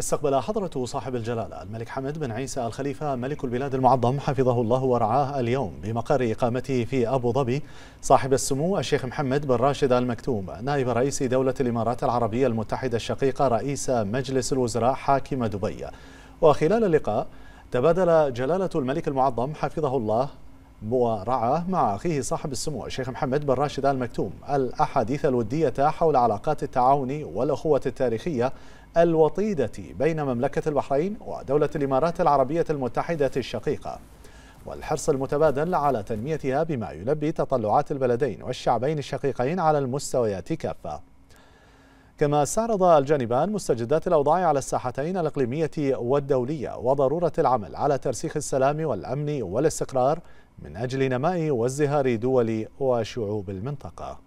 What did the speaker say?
استقبل حضرة صاحب الجلالة الملك حمد بن عيسى الخليفة ملك البلاد المعظم حفظه الله ورعاه اليوم بمقر إقامته في أبو ظبي صاحب السمو الشيخ محمد بن راشد المكتوم نائب رئيس دولة الإمارات العربية المتحدة الشقيقة رئيس مجلس الوزراء حاكم دبي وخلال اللقاء تبادل جلالة الملك المعظم حفظه الله ورعى مع أخيه صاحب السمو الشيخ محمد بن راشد آل مكتوم الأحاديث الودية حول علاقات التعاون والأخوة التاريخية الوطيدة بين مملكة البحرين ودولة الإمارات العربية المتحدة الشقيقة والحرص المتبادل على تنميتها بما يلبي تطلعات البلدين والشعبين الشقيقين على المستويات كافة كما استعرض الجانبان مستجدات الأوضاع على الساحتين الإقليمية والدولية وضرورة العمل على ترسيخ السلام والأمن والاستقرار من أجل نماء وازدهار دول وشعوب المنطقة